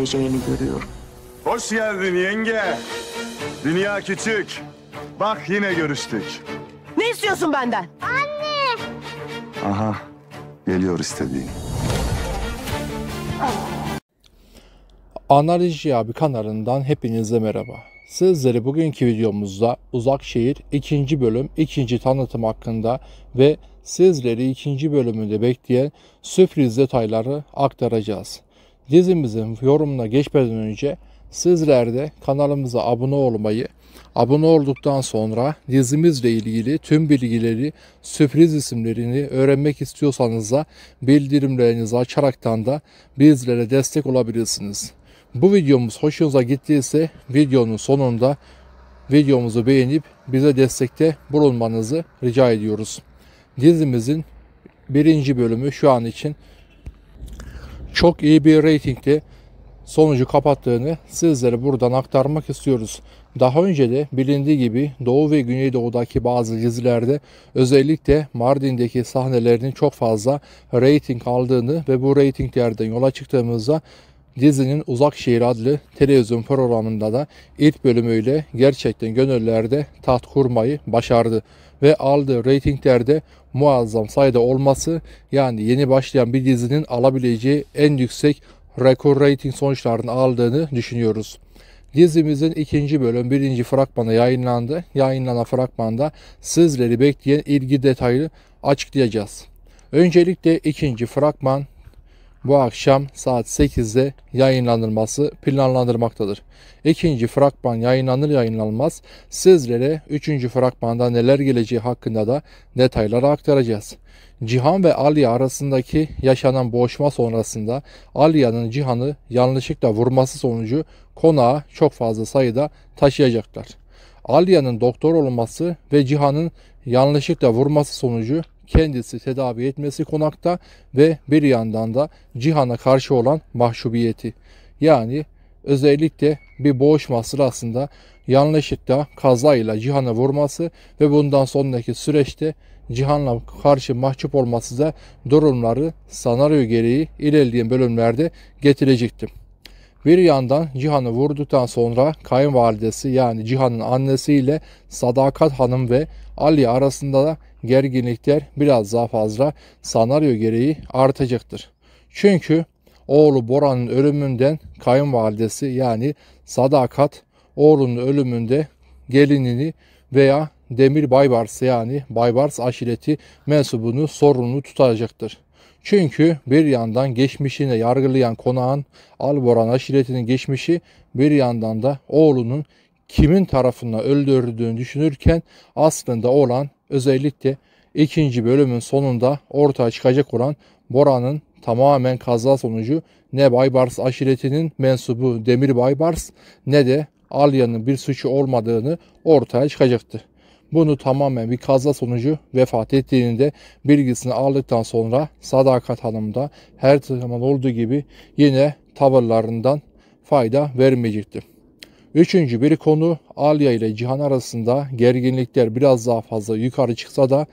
vereceğini görüyorum. Hoş geldin yenge. Dünya küçük. Bak yine görüştük. Ne istiyorsun benden? Anne. Aha. Geliyor istediğin. Analoji abi kanalından hepinize merhaba. Sizleri bugünkü videomuzda Uzak Şehir 2. bölüm 2. tanıtım hakkında ve sizleri 2. bölümünde bekleyen sürpriz detayları aktaracağız. Dizimizin yorumuna geçmeden önce sizler de kanalımıza abone olmayı, abone olduktan sonra dizimizle ilgili tüm bilgileri, sürpriz isimlerini öğrenmek istiyorsanız da bildirimlerinizi açaraktan da bizlere destek olabilirsiniz. Bu videomuz hoşunuza gittiyse videonun sonunda videomuzu beğenip bize destekte bulunmanızı rica ediyoruz. Dizimizin birinci bölümü şu an için çok iyi bir reytingde sonucu kapattığını sizlere buradan aktarmak istiyoruz. Daha önce de bilindiği gibi Doğu ve Güneydoğu'daki bazı dizilerde özellikle Mardin'deki sahnelerinin çok fazla reyting aldığını ve bu reytinglerden yola çıktığımızda dizinin Uzak Şehir adlı televizyon programında da ilk bölümüyle gerçekten gönüllerde taht kurmayı başardı ve aldığı reytinglerde muazzam sayıda olması yani yeni başlayan bir dizinin alabileceği en yüksek rekor reyting sonuçlarını aldığını düşünüyoruz. Dizimizin ikinci bölüm birinci fragmanı yayınlandı. Yayınlanan fragmanda sizleri bekleyen ilgi detaylı açıklayacağız. Öncelikle ikinci fragman bu akşam saat 8'de yayınlanılması planlandırmaktadır. İkinci fragman yayınlanır yayınlanmaz sizlere üçüncü fragmanda neler geleceği hakkında da detayları aktaracağız. Cihan ve Alya arasındaki yaşanan boğuşma sonrasında Alya'nın Cihan'ı yanlışlıkla vurması sonucu konağa çok fazla sayıda taşıyacaklar. Alya'nın doktor olması ve Cihan'ın yanlışlıkla vurması sonucu kendisi tedavi etmesi konakta ve bir yandan da cihana karşı olan mahşubiyeti. Yani özellikle bir boğuşma sırasında yanlışlıkla kazayla cihana vurması ve bundan sonraki süreçte cihanla karşı mahcup olması da durumları sanaryo gereği ilerleyen bölümlerde getirecektim. Bir yandan Cihan'ı vurduktan sonra kayınvalidesi yani Cihan'ın annesiyle Sadakat Hanım ve Ali arasında da gerginlikler biraz daha fazla sanaryo gereği artacaktır. Çünkü oğlu Bora'nın ölümünden kayınvalidesi yani Sadakat oğlunun ölümünde gelinini veya Demir Baybars yani Baybars aşireti mensubunu sorunu tutacaktır. Çünkü bir yandan geçmişini yargılayan konağın Alboran aşiretinin geçmişi bir yandan da oğlunun kimin tarafından öldürüldüğünü düşünürken aslında olan özellikle ikinci bölümün sonunda ortaya çıkacak olan Bora'nın tamamen kaza sonucu ne Baybars aşiretinin mensubu Demir Baybars ne de Alya'nın bir suçu olmadığını ortaya çıkacaktı. Bunu tamamen bir kaza sonucu vefat ettiğini de bilgisini aldıktan sonra Sadakat Hanım da her zaman olduğu gibi yine tavırlarından fayda vermeyecekti. Üçüncü bir konu Alya ile Cihan arasında gerginlikler biraz daha fazla yukarı çıksa da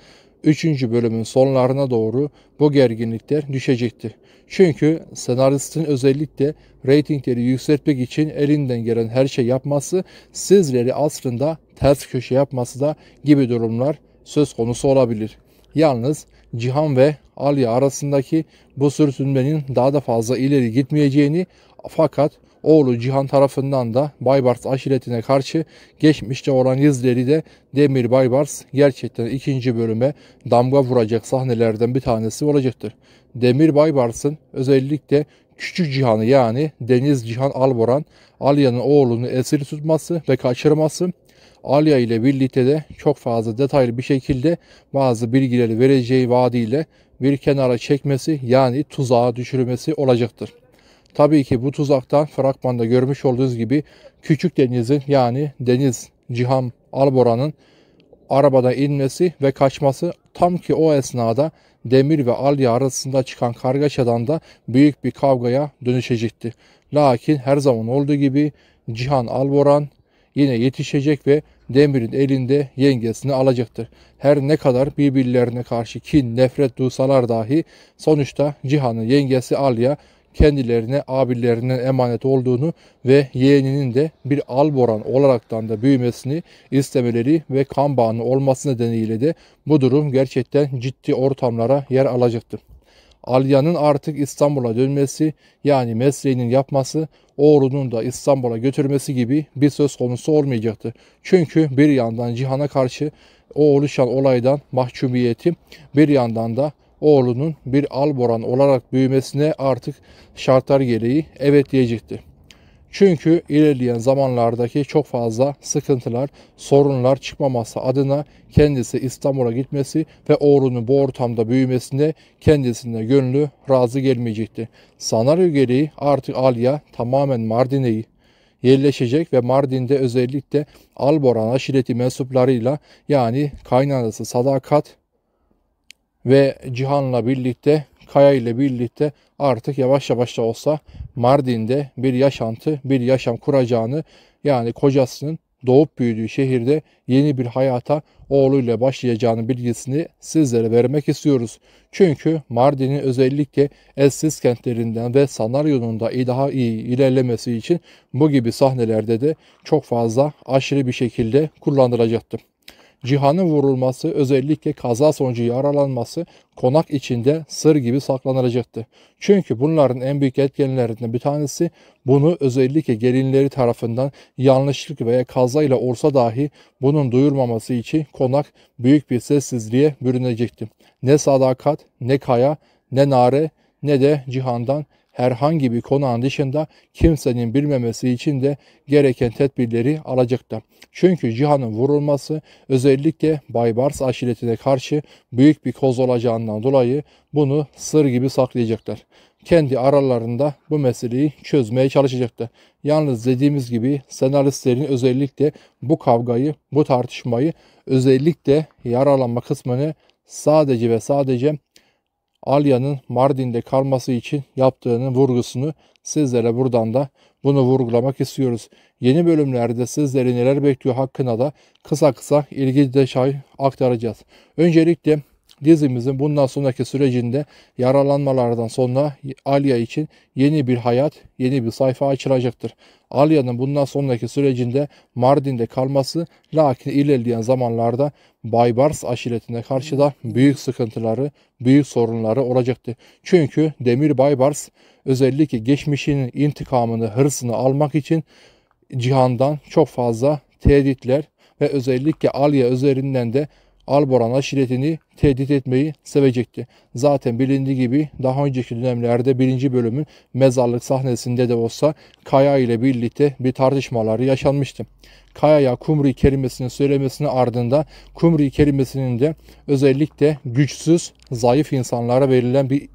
3. bölümün sonlarına doğru bu gerginlikler düşecektir. Çünkü senaristin özellikle reytingleri yükseltmek için elinden gelen her şey yapması sizleri aslında ters köşe yapması da gibi durumlar söz konusu olabilir. Yalnız Cihan ve Ali arasındaki bu sürtünmenin daha da fazla ileri gitmeyeceğini fakat oğlu Cihan tarafından da Baybars aşiretine karşı geçmişte olan izleri de Demir Baybars gerçekten ikinci bölüme damga vuracak sahnelerden bir tanesi olacaktır. Demir Baybars'ın özellikle Küçük Cihan'ı yani Deniz Cihan Alboran Alya'nın oğlunu esir tutması ve kaçırması Alya ile birlikte de çok fazla detaylı bir şekilde bazı bilgileri vereceği vaadiyle bir kenara çekmesi yani tuzağa düşürmesi olacaktır. Tabii ki bu tuzaktan fragmanda görmüş olduğunuz gibi küçük denizin yani deniz Cihan Albora'nın arabada inmesi ve kaçması tam ki o esnada Demir ve Alya arasında çıkan kargaşadan da büyük bir kavgaya dönüşecekti. Lakin her zaman olduğu gibi Cihan Alboran yine yetişecek ve Demir'in elinde yengesini alacaktır. Her ne kadar birbirlerine karşı kin, nefret duysalar dahi sonuçta Cihan'ın yengesi Alya kendilerine abilerinin emanet olduğunu ve yeğeninin de bir alboran olaraktan da büyümesini istemeleri ve kan bağının olması nedeniyle de bu durum gerçekten ciddi ortamlara yer alacaktır. Aliya'nın artık İstanbul'a dönmesi yani mesleğinin yapması oğlunun da İstanbul'a götürmesi gibi bir söz konusu olmayacaktı. Çünkü bir yandan cihana karşı o oluşan olaydan mahcubiyeti bir yandan da oğlunun bir alboran olarak büyümesine artık şartlar gereği evet diyecekti. Çünkü ilerleyen zamanlardaki çok fazla sıkıntılar, sorunlar çıkmaması adına kendisi İstanbul'a gitmesi ve oğlunun bu ortamda büyümesine kendisine gönlü razı gelmeyecekti. Sanaryo gereği artık Alya tamamen Mardin'e yerleşecek ve Mardin'de özellikle Alboran aşireti mensuplarıyla yani kaynanası Sadakat ve Cihan'la birlikte, Kaya ile birlikte artık yavaş yavaş da olsa Mardin'de bir yaşantı, bir yaşam kuracağını yani kocasının doğup büyüdüğü şehirde yeni bir hayata oğluyla başlayacağını bilgisini sizlere vermek istiyoruz. Çünkü Mardin'in özellikle eşsiz kentlerinden ve sanaryonun da daha iyi ilerlemesi için bu gibi sahnelerde de çok fazla aşırı bir şekilde kullanılacaktır. Cihan'ın vurulması, özellikle kaza sonucu yaralanması konak içinde sır gibi saklanacaktı. Çünkü bunların en büyük etkenlerinden bir tanesi bunu özellikle gelinleri tarafından yanlışlık veya kazayla olsa dahi bunun duyurmaması için konak büyük bir sessizliğe bürünecekti. Ne sadakat, ne kaya, ne nare, ne de cihandan herhangi bir konağın dışında kimsenin bilmemesi için de gereken tedbirleri alacaktır. Çünkü cihanın vurulması özellikle Baybars aşiretine karşı büyük bir koz olacağından dolayı bunu sır gibi saklayacaklar kendi aralarında bu meseleyi çözmeye çalışacaktı. Yalnız dediğimiz gibi senaristlerin özellikle bu kavgayı, bu tartışmayı özellikle yaralanma kısmını sadece ve sadece Alya'nın Mardin'de kalması için yaptığının vurgusunu sizlere buradan da bunu vurgulamak istiyoruz. Yeni bölümlerde sizleri neler bekliyor hakkında da kısa kısa ilgili detay aktaracağız. Öncelikle dizimizin bundan sonraki sürecinde yaralanmalardan sonra Alya için yeni bir hayat, yeni bir sayfa açılacaktır. Alya'nın bundan sonraki sürecinde Mardin'de kalması lakin ilerleyen zamanlarda Baybars aşiretine karşı da büyük sıkıntıları, büyük sorunları olacaktı. Çünkü Demir Baybars özellikle geçmişinin intikamını, hırsını almak için cihandan çok fazla tehditler ve özellikle Alya üzerinden de Alboran'a şiddetini tehdit etmeyi sevecekti. Zaten bilindiği gibi daha önceki dönemlerde birinci bölümün mezarlık sahnesinde de olsa Kaya ile birlikte bir tartışmaları yaşanmıştı. Kaya'ya Kumri kelimesini söylemesinin ardında Kumri kelimesinin de özellikle güçsüz, zayıf insanlara verilen bir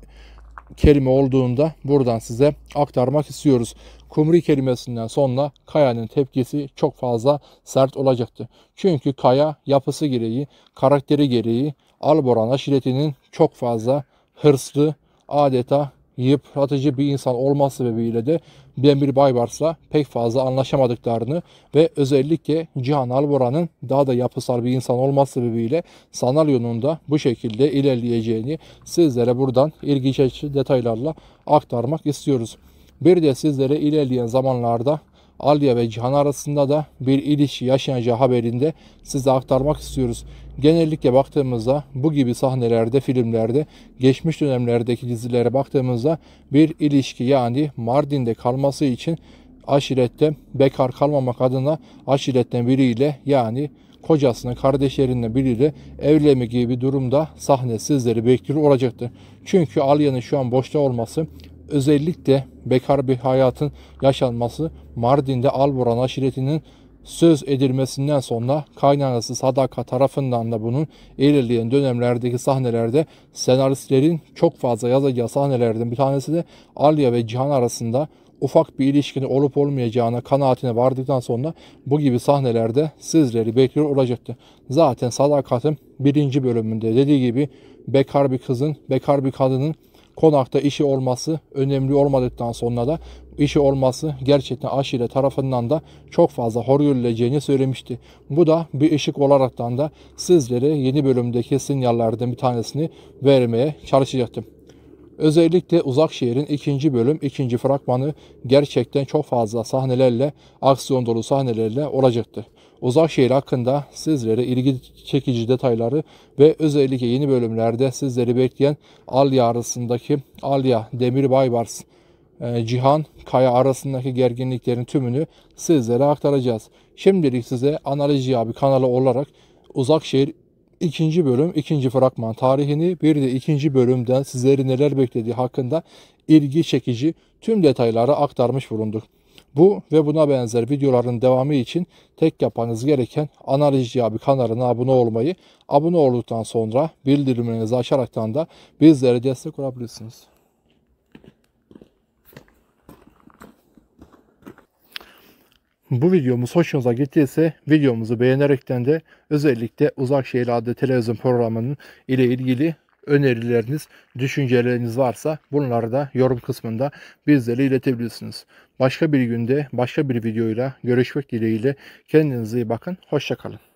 kelime olduğunda buradan size aktarmak istiyoruz. Kumri kelimesinden sonra Kaya'nın tepkisi çok fazla sert olacaktı. Çünkü Kaya yapısı gereği, karakteri gereği Alboran aşiretinin çok fazla hırslı, adeta yıpratıcı bir insan olması sebebiyle de Demir Baybars'la pek fazla anlaşamadıklarını ve özellikle Cihan Alboran'ın daha da yapısal bir insan olması sebebiyle sanal yolunda bu şekilde ilerleyeceğini sizlere buradan ilginç çekici detaylarla aktarmak istiyoruz. Bir de sizlere ilerleyen zamanlarda Alya ve Cihan arasında da bir ilişki yaşanacağı haberinde size aktarmak istiyoruz. Genellikle baktığımızda bu gibi sahnelerde, filmlerde, geçmiş dönemlerdeki dizilere baktığımızda bir ilişki yani Mardin'de kalması için aşirette bekar kalmamak adına aşiretten biriyle yani kocasının kardeşlerinden biriyle evlenme gibi bir durumda sahne sizleri bekliyor olacaktır. Çünkü Alya'nın şu an boşta olması özellikle bekar bir hayatın yaşanması Mardin'de Alboran aşiretinin söz edilmesinden sonra kaynanası Sadaka tarafından da bunun ilerleyen dönemlerdeki sahnelerde senaristlerin çok fazla yazacağı sahnelerden bir tanesi de Alya ve Cihan arasında ufak bir ilişkinin olup olmayacağına kanaatine vardıktan sonra bu gibi sahnelerde sizleri bekliyor olacaktı. Zaten Sadakat'in birinci bölümünde dediği gibi bekar bir kızın, bekar bir kadının konakta işi olması önemli olmadıktan sonra da işi olması gerçekten aşire tarafından da çok fazla hor görüleceğini söylemişti. Bu da bir ışık olaraktan da sizlere yeni bölümdeki sinyallerden bir tanesini vermeye çalışacaktım. Özellikle Uzak Şehir'in ikinci bölüm, ikinci fragmanı gerçekten çok fazla sahnelerle, aksiyon dolu sahnelerle olacaktır. Ozak şehir hakkında sizlere ilgi çekici detayları ve özellikle yeni bölümlerde sizleri bekleyen Alya arasındaki Alya Demir Baybars e, Cihan Kaya arasındaki gerginliklerin tümünü sizlere aktaracağız. Şimdilik size Analizci bir kanalı olarak Uzakşehir ikinci bölüm, ikinci fragman tarihini bir de ikinci bölümden sizleri neler beklediği hakkında ilgi çekici tüm detayları aktarmış bulunduk. Bu ve buna benzer videoların devamı için tek yapmanız gereken Analizci Abi kanalına abone olmayı, abone olduktan sonra bildirimlerinizi açaraktan da bizlere destek olabilirsiniz. Bu videomuz hoşunuza gittiyse videomuzu beğenerekten de özellikle uzak Şehir adlı televizyon programının ile ilgili önerileriniz, düşünceleriniz varsa bunları da yorum kısmında bizlere iletebilirsiniz. Başka bir günde başka bir videoyla görüşmek dileğiyle kendinize iyi bakın. Hoşçakalın.